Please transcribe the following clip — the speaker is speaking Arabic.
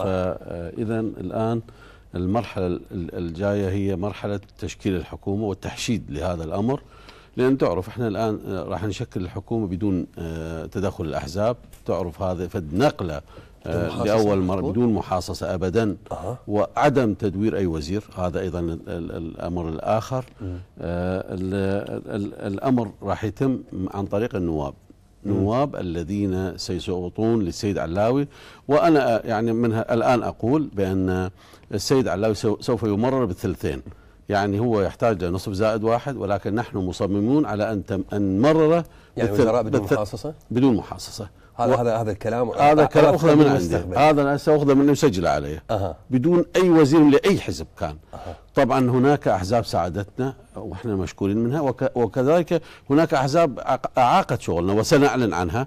فإذا آه، الآن المرحلة الجاية هي مرحلة تشكيل الحكومة والتحشيد لهذا الأمر لأن تعرف احنا الآن آه، راح نشكل الحكومة بدون آه، تدخل الأحزاب تعرف هذا فد نقلة لأول مرة بدون محاصصة أبدا وعدم تدوير أي وزير هذا أيضا الأمر الآخر الأمر راح يتم عن طريق النواب نواب الذين سيصوتون للسيد علاوي وأنا يعني من الآن أقول بأن السيد علاوي سوف يمرر بالثلثين يعني هو يحتاج لنصف زائد واحد ولكن نحن مصممون على أن تم أن نمرره يعني وزراء بدون محاصصة؟ بدون محاصصة هذا هذا هذا الكلام هذا الكلام اخذه من عندي هذا انا ساخذه منه مسجل عليه أه. بدون اي وزير لاي حزب كان أه. طبعا هناك احزاب ساعدتنا واحنا مشكورين منها وكذلك هناك احزاب اعاقت شغلنا وسنعلن عنها